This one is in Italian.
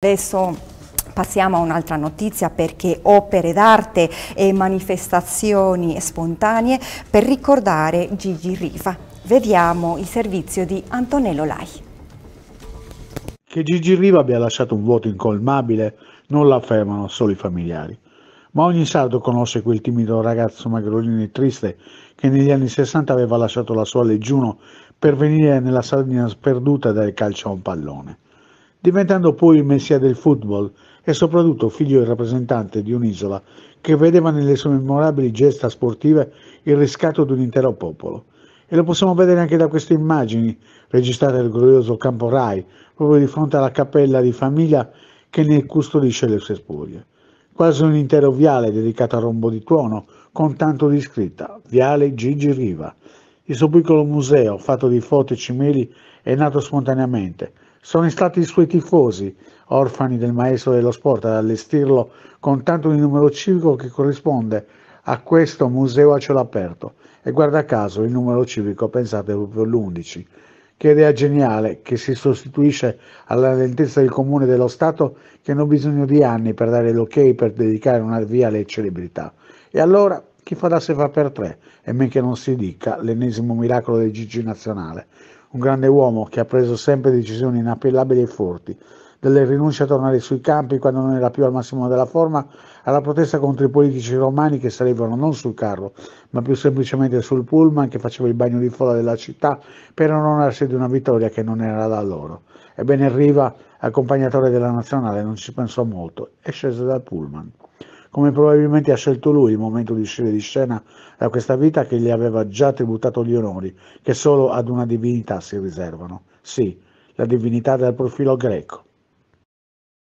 Adesso passiamo a un'altra notizia perché opere d'arte e manifestazioni spontanee per ricordare Gigi Riva. Vediamo il servizio di Antonello Lai. Che Gigi Riva abbia lasciato un vuoto incolmabile non l'affermano solo i familiari. Ma ogni sardo conosce quel timido ragazzo magrolino e triste che negli anni 60 aveva lasciato la sua Leggiuno per venire nella Sardegna sperduta dal calcio a un pallone diventando poi il messia del football e soprattutto figlio e rappresentante di un'isola che vedeva nelle sue memorabili gesta sportive il riscatto di un intero popolo. E lo possiamo vedere anche da queste immagini registrate al glorioso campo Rai, proprio di fronte alla cappella di famiglia che ne custodisce le sue spoglie. Quasi un intero viale dedicato a Rombo di Tuono, con tanto di scritta, Viale Gigi Riva. Il suo piccolo museo, fatto di foto e cimeli, è nato spontaneamente, sono stati i suoi tifosi, orfani del maestro dello sport, ad allestirlo con tanto di numero civico che corrisponde a questo museo a cielo aperto. E guarda caso il numero civico, pensate, è proprio l'11. Che idea geniale che si sostituisce alla lentezza del comune dello Stato che hanno bisogno di anni per dare l'ok per dedicare una via alle celebrità. E allora chi fa da se fa per tre, e men che non si dica l'ennesimo miracolo del Gigi nazionale un grande uomo che ha preso sempre decisioni inappellabili e forti, dalle rinunce a tornare sui campi quando non era più al massimo della forma, alla protesta contro i politici romani che salivano non sul carro, ma più semplicemente sul pullman che faceva il bagno di folla della città per onorarsi di una vittoria che non era da loro. Ebbene Riva, accompagnatore della nazionale, non ci pensò molto e scese dal pullman come probabilmente ha scelto lui il momento di uscire di scena da questa vita che gli aveva già tributato gli onori, che solo ad una divinità si riservano. Sì, la divinità dal profilo greco.